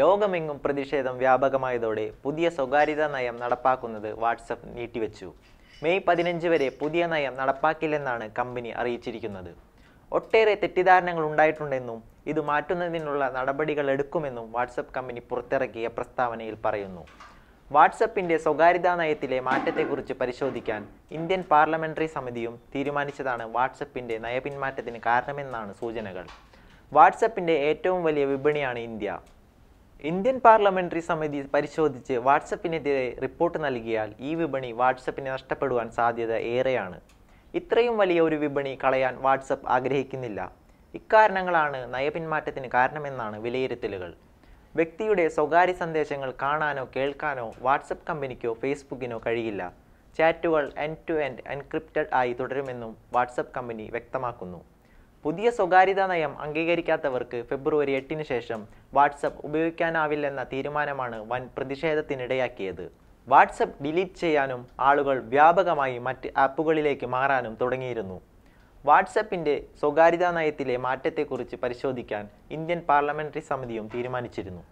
ലോകമെങ്ങും പ്രതിഷേധം വ്യാപകമായതോടെ പുതിയ സ്വകാര്യത നയം നടപ്പാക്കുന്നത് വാട്സപ്പ് നീട്ടിവെച്ചു മെയ് പതിനഞ്ച് വരെ പുതിയ നയം നടപ്പാക്കില്ലെന്നാണ് കമ്പനി അറിയിച്ചിരിക്കുന്നത് ഒട്ടേറെ തെറ്റിദ്ധാരണകൾ ഉണ്ടായിട്ടുണ്ടെന്നും ഇത് മാറ്റുന്നതിനുള്ള നടപടികൾ എടുക്കുമെന്നും വാട്സപ്പ് കമ്പനി പുറത്തിറക്കിയ പ്രസ്താവനയിൽ പറയുന്നു വാട്സപ്പിൻ്റെ സ്വകാര്യതാ നയത്തിലെ മാറ്റത്തെക്കുറിച്ച് പരിശോധിക്കാൻ ഇന്ത്യൻ പാർലമെന്ററി സമിതിയും തീരുമാനിച്ചതാണ് വാട്സപ്പിൻ്റെ നയപിന്മാറ്റത്തിന് കാരണമെന്നാണ് സൂചനകൾ വാട്സപ്പിൻ്റെ ഏറ്റവും വലിയ വിപണിയാണ് ഇന്ത്യ ഇന്ത്യൻ പാർലമെന്ററി സമിതി പരിശോധിച്ച് വാട്സപ്പിനെതിരെ റിപ്പോർട്ട് നൽകിയാൽ ഈ വിപണി വാട്സപ്പിന് നഷ്ടപ്പെടുവാൻ സാധ്യത ഏറെയാണ് ഇത്രയും വലിയ ഒരു വിപണി കളയാൻ വാട്സപ്പ് ആഗ്രഹിക്കുന്നില്ല ഇക്കാരണങ്ങളാണ് നയപിന്മാറ്റത്തിന് കാരണമെന്നാണ് വിലയിരുത്തലുകൾ വ്യക്തിയുടെ സ്വകാര്യ സന്ദേശങ്ങൾ കാണാനോ കേൾക്കാനോ വാട്സപ്പ് കമ്പനിക്കോ ഫേസ്ബുക്കിനോ കഴിയില്ല ചാറ്റുകൾ എൻഡ് ടു എൻഡ് എൻക്രിപ്റ്റഡ് ആയി തുടരുമെന്നും വാട്സപ്പ് കമ്പനി വ്യക്തമാക്കുന്നു പുതിയ സ്വകാര്യതാ നയം അംഗീകരിക്കാത്തവർക്ക് ഫെബ്രുവരി എട്ടിന് ശേഷം വാട്സപ്പ് ഉപയോഗിക്കാനാവില്ലെന്ന തീരുമാനമാണ് വൻ പ്രതിഷേധത്തിനിടയാക്കിയത് വാട്സപ്പ് ഡിലീറ്റ് ചെയ്യാനും ആളുകൾ വ്യാപകമായി മറ്റ് ആപ്പുകളിലേക്ക് മാറാനും തുടങ്ങിയിരുന്നു വാട്സപ്പിൻ്റെ സ്വകാര്യതാ നയത്തിലെ മാറ്റത്തെക്കുറിച്ച് പരിശോധിക്കാൻ ഇന്ത്യൻ പാർലമെന്ററി സമിതിയും തീരുമാനിച്ചിരുന്നു